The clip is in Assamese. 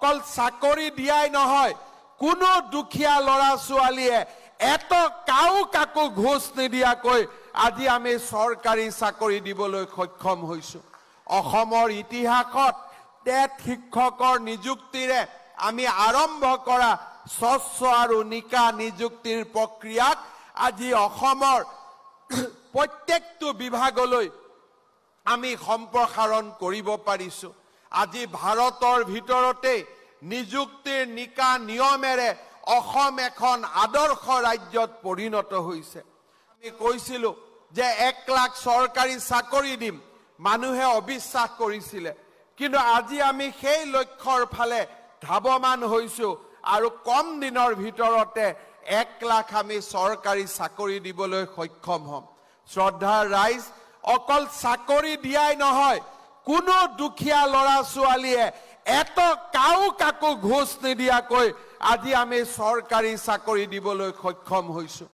অকল চাকৰি দিয়াই নহয় কোনো দুখীয়া ল'ৰা ছোৱালীয়ে এটা কাও কাকো ঘোচ নিদিয়াকৈ আজি আমি চৰকাৰী চাকৰি দিবলৈ সক্ষম হৈছোঁ অসমৰ ইতিহাসত টেট শিক্ষকৰ নিযুক্তিৰে আমি আৰম্ভ কৰা স্বচ্ছ আৰু নিকা নিযুক্তিৰ প্ৰক্ৰিয়াক আজি অসমৰ প্ৰত্যেকটো বিভাগলৈ আমি সম্প্ৰসাৰণ কৰিব পাৰিছোঁ আজি ভাৰতৰ ভিতৰতে নিযুক্তিৰ নিকা নিয়মেৰে অসম এখন আদৰ্শ ৰাজ্যত পৰিণত হৈছে আমি কৈছিলোঁ যে এক লাখ চৰকাৰী চাকৰি দিম মানুহে অবিশ্বাস কৰিছিলে কিন্তু আজি আমি সেই লক্ষ্যৰ ফালে ধাৱমান হৈছোঁ আৰু কম দিনৰ ভিতৰতে এক লাখ আমি চৰকাৰী চাকৰি দিবলৈ সক্ষম হ'ম শ্ৰদ্ধাৰ ৰাইজ অকল চাকৰি দিয়াই নহয় কোনো দুখীয়া ল'ৰা ছোৱালীয়ে এত কাউ কাকো ঘোষ নিদিয়াকৈ আজি আমি চৰকাৰী চাকৰি দিবলৈ সক্ষম হৈছো